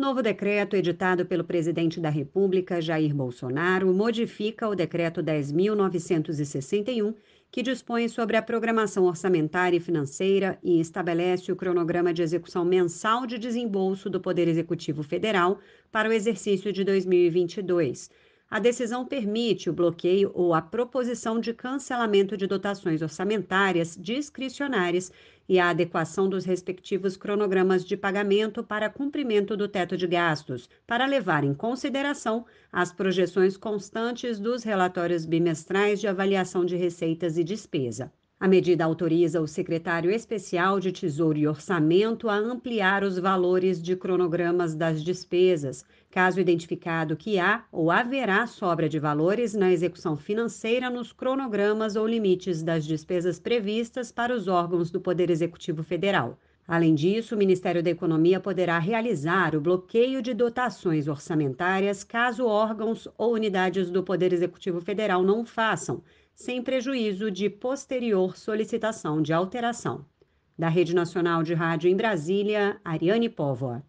Novo decreto editado pelo presidente da República, Jair Bolsonaro, modifica o decreto 10.961, que dispõe sobre a programação orçamentária e financeira e estabelece o cronograma de execução mensal de desembolso do Poder Executivo Federal para o exercício de 2022 a decisão permite o bloqueio ou a proposição de cancelamento de dotações orçamentárias discricionárias e a adequação dos respectivos cronogramas de pagamento para cumprimento do teto de gastos, para levar em consideração as projeções constantes dos relatórios bimestrais de avaliação de receitas e despesa. A medida autoriza o secretário especial de Tesouro e Orçamento a ampliar os valores de cronogramas das despesas, caso identificado que há ou haverá sobra de valores na execução financeira nos cronogramas ou limites das despesas previstas para os órgãos do Poder Executivo Federal. Além disso, o Ministério da Economia poderá realizar o bloqueio de dotações orçamentárias caso órgãos ou unidades do Poder Executivo Federal não façam, sem prejuízo de posterior solicitação de alteração. Da Rede Nacional de Rádio em Brasília, Ariane Póvoa.